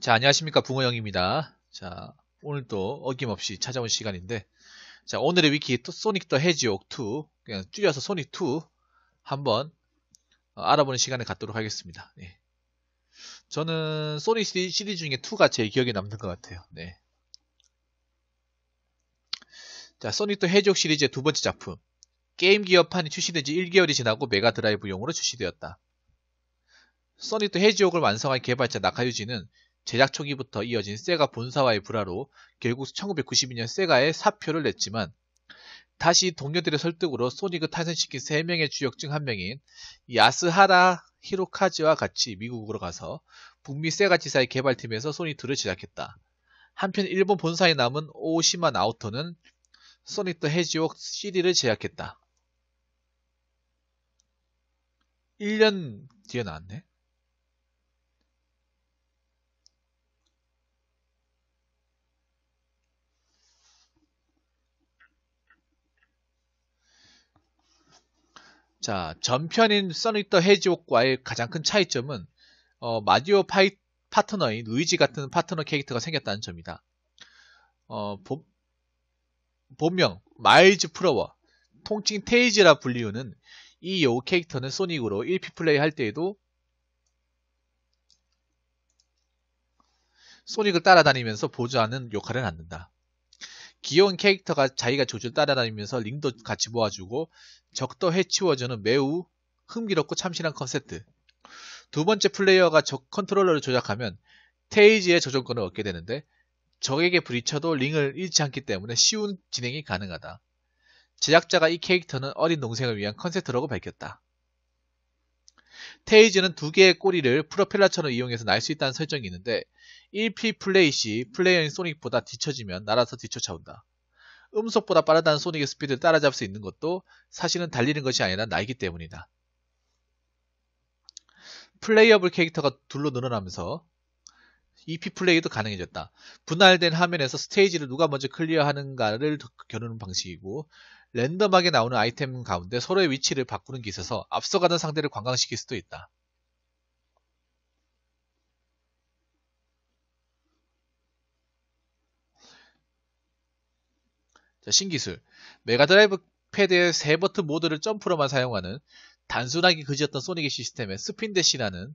자, 안녕하십니까. 붕어영입니다. 자, 오늘도 어김없이 찾아온 시간인데, 자, 오늘의 위키 또 소닉 더 해지옥2, 그냥 줄여서 소닉2 한번 알아보는 시간을 갖도록 하겠습니다. 네. 저는 소닉 시리즈 중에 2가 제일 기억에 남는 것 같아요. 네. 자, 소닉 더 해지옥 시리즈의 두 번째 작품. 게임 기어판이 출시된 지 1개월이 지나고 메가 드라이브용으로 출시되었다. 소닉 더 해지옥을 완성한 개발자 나카유지는 제작 초기부터 이어진 세가 본사와의 불화로 결국 1992년 세가에 사표를 냈지만 다시 동료들의 설득으로 소닉을 탄생시킨 3명의 주역 중 한 명인 야스하라 히로카즈와 같이 미국으로 가서 북미 세가 지사의 개발팀에서 소니 2를 제작했다. 한편 일본 본사에 남은 오시마 나우토는 소니 2 해지옥 CD를 제작했다. 1년 뒤에 나왔네. 자, 전편인 써니터 헤지옥과의 가장 큰 차이점은 어, 마디오 파이, 파트너인 루이지 같은 파트너 캐릭터가 생겼다는 점이다. 어, 보, 본명 마일즈 프로워, 통칭 테이즈라 불리우는 이 여우 캐릭터는 소닉으로 1피 플레이 할 때에도 소닉을 따라다니면서 보조하는 역할을 갖는다. 귀여운 캐릭터가 자기가 조절 따라다니면서 링도 같이 모아주고 적도 해치워주는 매우 흥미롭고 참신한 컨셉트. 두 번째 플레이어가 적 컨트롤러를 조작하면 테이지의 조정권을 얻게 되는데 적에게 부딪혀도 링을 잃지 않기 때문에 쉬운 진행이 가능하다. 제작자가 이 캐릭터는 어린 동생을 위한 컨셉트라고 밝혔다. 테이즈는 두 개의 꼬리를 프로펠러처럼 이용해서 날 수 있다는 설정이 있는데 1P 플레이 시 플레이어인 소닉보다 뒤처지면 날아서 뒤쫓아온다. 음속보다 빠르다는 소닉의 스피드를 따라잡을 수 있는 것도 사실은 달리는 것이 아니라 나이기 때문이다. 플레이어블 캐릭터가 둘로 늘어나면서 EP 플레이도 가능해졌다. 분할된 화면에서 스테이지를 누가 먼저 클리어하는가를 겨누는 방식이고 랜덤하게 나오는 아이템 가운데 서로의 위치를 바꾸는 게 있어서 앞서가는 상대를 관광시킬 수도 있다. 자, 신기술. 메가드라이브 패드의 세 버튼 모드를 점프로만 사용하는 단순하게그지었던 소닉의 시스템에 스핀 데시라는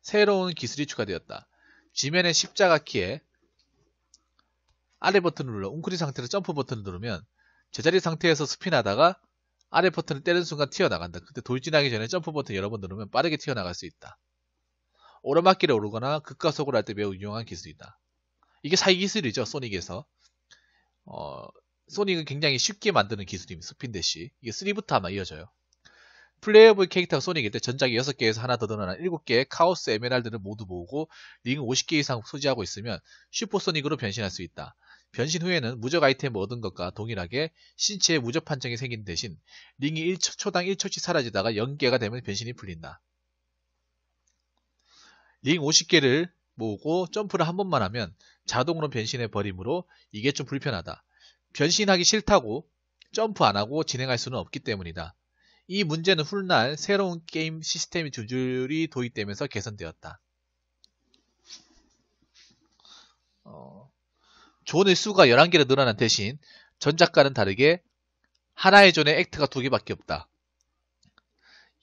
새로운 기술이 추가되었다. 지면의 십자가 키에 아래 버튼을 눌러 웅크린 상태로 점프 버튼을 누르면 제자리 상태에서 스핀하다가 아래 버튼을 때리는 순간 튀어나간다. 그때 돌진하기 전에 점프 버튼 여러 번 누르면 빠르게 튀어나갈 수 있다. 오르막길에 오르거나 극과속으로할 때 매우 유용한 기술이다. 이게 사기 기술이죠. 소닉에서. 어, 소닉은 굉장히 쉽게 만드는 기술입니다. 스핀 대시. 이게 3부터 아마 이어져요. 플레이어블 캐릭터가 소닉일 때 전작이 6개에서 하나 더 늘어난 7개의 카오스 에메랄드를 모두 모으고 링 50개 이상 소지하고 있으면 슈퍼소닉으로 변신할 수 있다. 변신 후에는 무적 아이템을 얻은 것과 동일하게 신체에 무적 판정이 생긴 대신 링이 1초, 초당 1초씩 사라지다가 0개가 되면 변신이 풀린다. 링 50개를 모으고 점프를 한 번만 하면 자동으로 변신해 버리므로 이게 좀 불편하다. 변신하기 싫다고 점프 안 하고 진행할 수는 없기 때문이다. 이 문제는 훗날 새로운 게임 시스템이 줄줄이 도입되면서 개선되었다. 어... 존의 수가 11개로 늘어난 대신 전작과는 다르게 하나의 존의 액트가 2 개밖에 없다.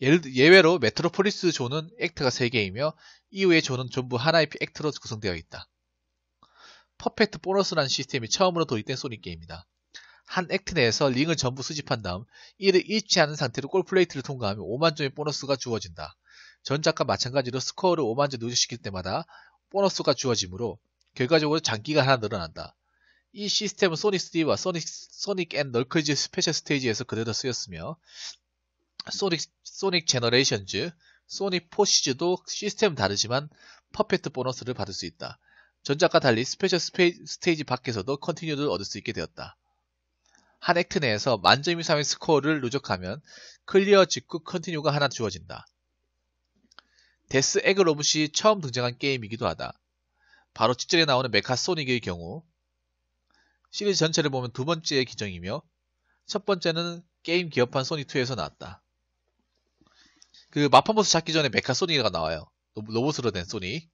예외로 메트로폴리스 존은 액트가 3개이며 이후의 존은 전부 하나의 액트로 구성되어 있다. 퍼펙트 보너스라는 시스템이 처음으로 도입된 소닉 게임이다. 한 액트 내에서 링을 전부 수집한 다음 이를 잃지 않은 상태로 골플레이트를 통과하면 5만 점의 보너스가 주어진다. 전작과 마찬가지로 스코어를 5만 점 누적시킬 때마다 보너스가 주어지므로 결과적으로 장기가 하나 늘어난다. 이 시스템은 소닉 3와 소닉, 소닉 앤 널크즈 스페셜 스테이지에서 그대로 쓰였으며, 소닉, 소닉 제너레이션즈, 소닉 포시즈도 시스템 다르지만 퍼펙트 보너스를 받을 수 있다. 전작과 달리 스페셜 스페, 스테이지 밖에서도 컨티뉴를 얻을 수 있게 되었다. 한 액트 내에서 만점 이상의 스코어를 누적하면 클리어 직후 컨티뉴가 하나 주어진다. 데스 에그 로봇이 처음 등장한 게임이기도 하다. 바로 직전에 나오는 메카소닉의 경우 시리즈 전체를 보면 두 번째의 기정이며 첫 번째는 게임 기업판 소닉2에서 나왔다. 그 마파모스 찾기 전에 메카 소니가 닉 나와요. 로봇으로 된소닉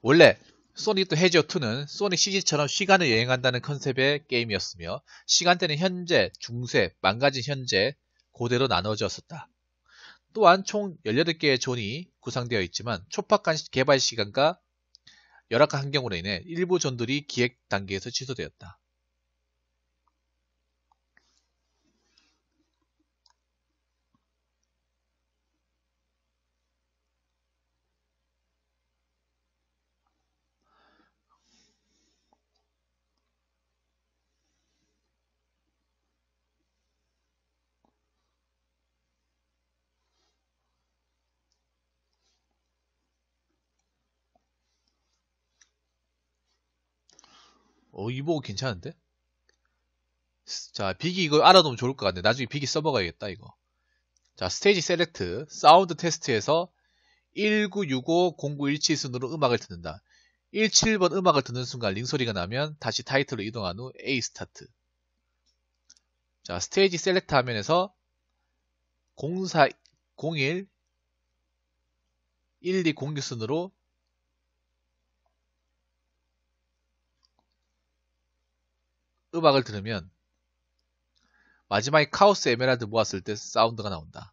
원래 소닉 또 해지어2는 소닉 c g 처럼 시간을 여행한다는 컨셉의 게임이었으며 시간대는 현재, 중세, 망가진 현재, 고대로 나눠졌었다. 또한 총 18개의 존이 구성되어 있지만 촉박한 개발 시간과 열악한 환경으로 인해 일부 존들이 기획 단계에서 취소되었다. 어, 이보고 괜찮은데? 자, 빅이 이거 알아두면 좋을 것 같네. 나중에 빅이 써먹어야겠다, 이거. 자, 스테이지 셀렉트, 사운드 테스트에서 1965-0917 순으로 음악을 듣는다. 17번 음악을 듣는 순간 링소리가 나면 다시 타이틀로 이동한 후 A 스타트. 자, 스테이지 셀렉트 화면에서 04, 01, 1206 순으로 음악을 들으면 마지막에 카오스 에메랄드 모았을 때 사운드가 나온다.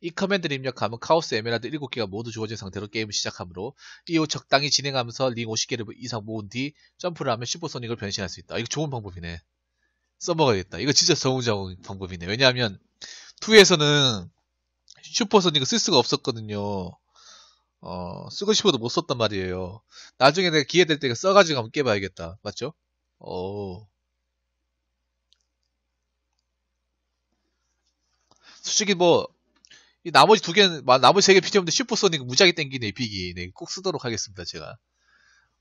이 커맨드를 입력하면 카오스 에메랄드 7개가 모두 주어진 상태로 게임을 시작하므로 이후 적당히 진행하면서 링 50개를 이상 모은 뒤 점프를 하면 슈퍼소닉을 변신할 수 있다. 이거 좋은 방법이네. 써먹어야겠다. 이거 진짜 성좋적 방법이네. 왜냐하면 2에서는 슈퍼소닉을 쓸 수가 없었거든요. 어, 쓰고 싶어도 못 썼단 말이에요. 나중에 내가 기회 될 때 써가지고 한번 깨봐야겠다. 맞죠? 오. 솔직히 뭐, 이 나머지 두 개는, 나머지 세개 필요 없는데 슈퍼소닉 무지하게 땡기네, 빅이. 네, 꼭 쓰도록 하겠습니다, 제가.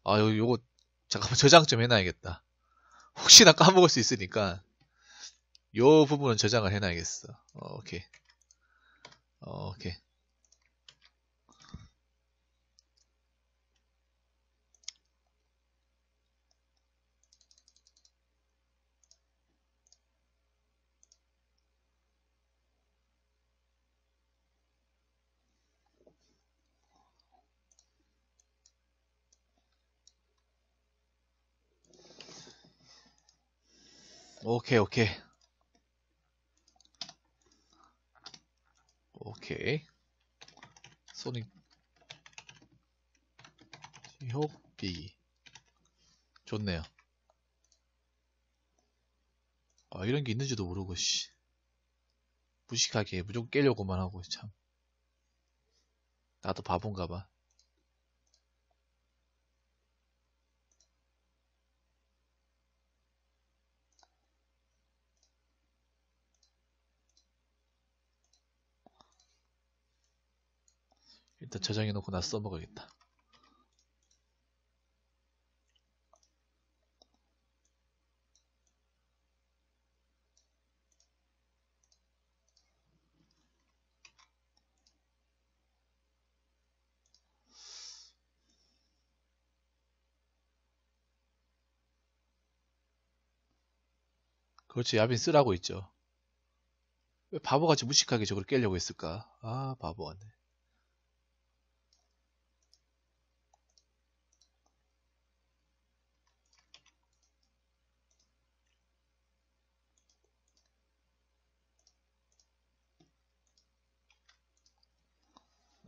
아, 요, 요거, 잠깐만 저장 좀 해놔야겠다. 혹시나 까먹을 수 있으니까, 요 부분은 저장을 해놔야겠어. 어, 오케이. 어, 오케이. 오케이, 오케이. 오케이. 소닉 효비 좋네요. 아 이런 게 있는지도 모르고 씨 무식하게 무조건 깨려고만 하고 참 나도 바본가 봐. 일단 저장해놓고 나 써먹어야겠다. 그렇지 야빈 쓰라고 있죠. 왜 바보같이 무식하게 저걸 깨려고 했을까? 아 바보 같네.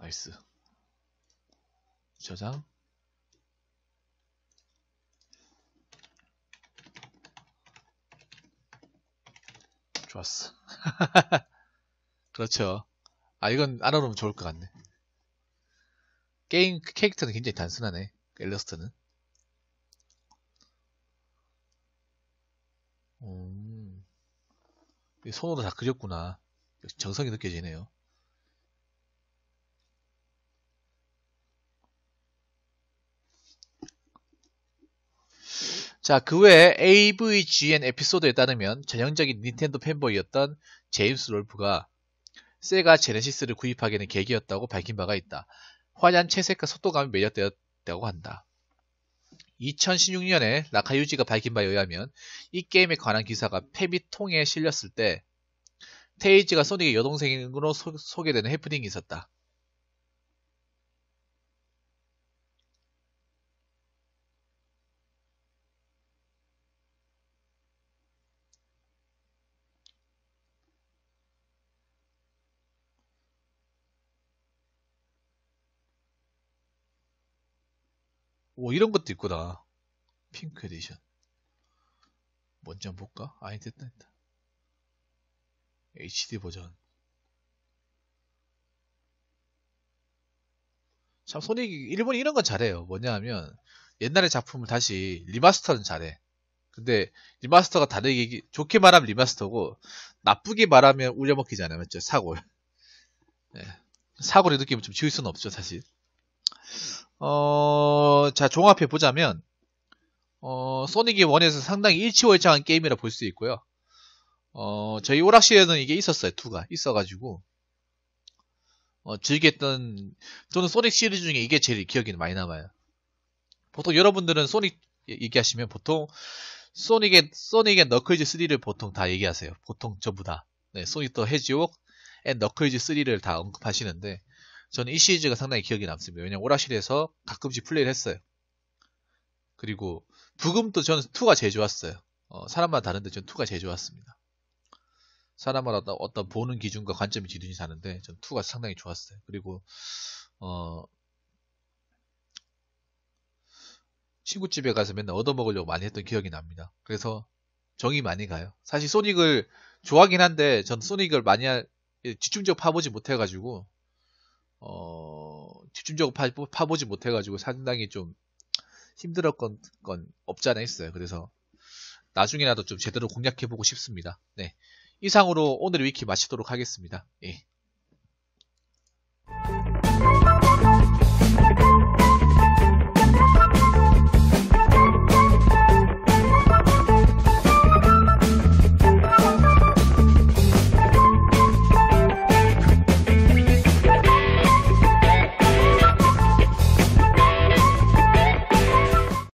나이스 저장 좋았어 그렇죠 아 이건 알아놓으면 좋을 것 같네 게임 캐릭터는 굉장히 단순하네 엘러스트는 음, 손으로 다 그렸구나 정성이 느껴지네요 자, 그 외에 AVGN 에피소드에 따르면 전형적인 닌텐도 팬보이였던 제임스 롤프가 세가 제네시스를 구입하게 된 계기였다고 밝힌 바가 있다. 화려한 채색과 속도감이 매력되었다고 한다. 2016년에 라카유지가 밝힌 바에 의하면 이 게임에 관한 기사가 페비통에 실렸을 때 테이지가 소닉의 여동생으로 소, 소개되는 해프닝이 있었다. 뭐 이런 것도 있구나. 핑크 에디션. 뭔지 한번 볼까? 아니 됐다 됐다. HD 버전. 참소이 일본이 이런 건 잘해요. 뭐냐 하면 옛날의 작품을 다시 리마스터는 잘해. 근데 리마스터가 다르게 좋게 말하면 리마스터고 나쁘게 말하면 우려먹히잖아요 맞죠? 사골. 네. 사골의 느낌을 좀 지울 수는 없죠, 사실. 어, 자, 종합해 보자면, 어, 소닉이 원에서 상당히 일치월장한 게임이라 볼 수 있고요. 어, 저희 오락실에는 이게 있었어요. 투가 있어가지고 어, 즐겼던 저는 소닉 시리즈 중에 이게 제일 기억이 많이 남아요. 보통 여러분들은 소닉 얘기하시면 보통 소닉의 소닉의 너클즈 3를 보통 다 얘기하세요. 보통 전부 다. 네, 소닉 더 해지옥 앤 너클즈 3를 다 언급하시는데 저는 이 시리즈가 상당히 기억에 남습니다. 왜냐면 오락실에서 가끔씩 플레이를 했어요. 그리고 부금도 저는 2가 제일 좋았어요. 어, 사람마다 다른데 저는 2가 제일 좋았습니다. 사람마다 어떤 보는 기준과 관점이 기준이 다른데 전 2가 상당히 좋았어요. 그리고 어, 친구 집에 가서 맨날 얻어먹으려고 많이 했던 기억이 납니다. 그래서 정이 많이 가요. 사실 소닉을 좋아하긴 한데 전 소닉을 많이 할, 예, 집중적으로 파보지 못해가지고 어, 집중적으로 파, 보지 못해가지고 상당히 좀 힘들었건 건 없지 않아 있어요. 그래서 나중에라도 좀 제대로 공략해보고 싶습니다. 네. 이상으로 오늘 위키 마치도록 하겠습니다. 예.